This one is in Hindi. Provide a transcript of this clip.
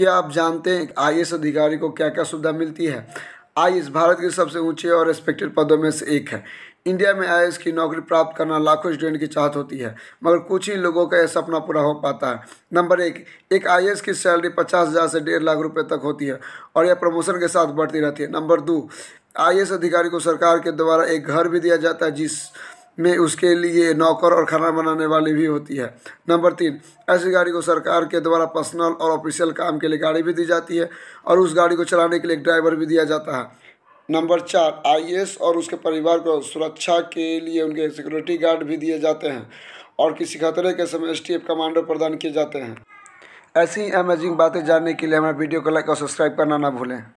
क्या आप जानते हैं आई अधिकारी को क्या क्या सुविधा मिलती है आई भारत के सबसे ऊंचे और रेस्पेक्टेड पदों में से एक है इंडिया में आई की नौकरी प्राप्त करना लाखों स्टूडेंट की चाहत होती है मगर कुछ ही लोगों का यह सपना पूरा हो पाता है नंबर एक एक आई की सैलरी पचास हज़ार से डेढ़ लाख रुपए तक होती है और यह प्रमोशन के साथ बढ़ती रहती है नंबर दो आई अधिकारी को सरकार के द्वारा एक घर भी दिया जाता है जिस में उसके लिए नौकर और खाना बनाने वाली भी होती है नंबर तीन ऐसी गाड़ी को सरकार के द्वारा पर्सनल और ऑफिशियल काम के लिए गाड़ी भी दी जाती है और उस गाड़ी को चलाने के लिए एक ड्राइवर भी दिया जाता है नंबर चार आई और उसके परिवार को सुरक्षा के लिए उनके सिक्योरिटी गार्ड भी दिए जाते हैं और किसी खतरे के समय एस कमांडो प्रदान किए जाते हैं ऐसी अमेजिंग बातें जानने के लिए हमारे वीडियो को लाइक और सब्सक्राइब करना ना भूलें